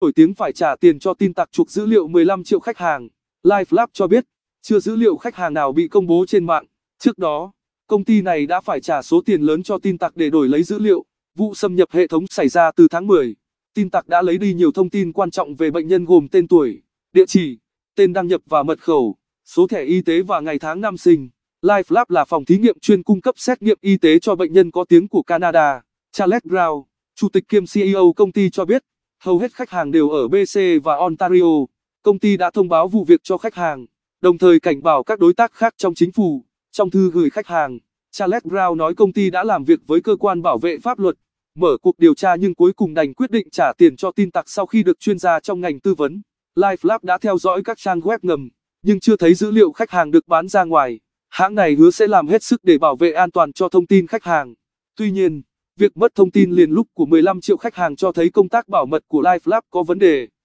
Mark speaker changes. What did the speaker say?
Speaker 1: nổi tiếng phải trả tiền cho tin tặc trục dữ liệu 15 triệu khách hàng. LifeLab cho biết, chưa dữ liệu khách hàng nào bị công bố trên mạng. Trước đó, công ty này đã phải trả số tiền lớn cho tin tặc để đổi lấy dữ liệu. Vụ xâm nhập hệ thống xảy ra từ tháng 10. Tin tặc đã lấy đi nhiều thông tin quan trọng về bệnh nhân gồm tên tuổi, địa chỉ, tên đăng nhập và mật khẩu, số thẻ y tế và ngày tháng năm sinh. LifeLab là phòng thí nghiệm chuyên cung cấp xét nghiệm y tế cho bệnh nhân có tiếng của Canada. Charles Brown, chủ tịch kiêm CEO công ty cho biết, Hầu hết khách hàng đều ở BC và Ontario. Công ty đã thông báo vụ việc cho khách hàng, đồng thời cảnh báo các đối tác khác trong chính phủ. Trong thư gửi khách hàng, Charles Brown nói công ty đã làm việc với cơ quan bảo vệ pháp luật, mở cuộc điều tra nhưng cuối cùng đành quyết định trả tiền cho tin tặc sau khi được chuyên gia trong ngành tư vấn. LifeLab đã theo dõi các trang web ngầm, nhưng chưa thấy dữ liệu khách hàng được bán ra ngoài. Hãng này hứa sẽ làm hết sức để bảo vệ an toàn cho thông tin khách hàng. Tuy nhiên, Việc mất thông tin liền lúc của 15 triệu khách hàng cho thấy công tác bảo mật của LifeLab có vấn đề.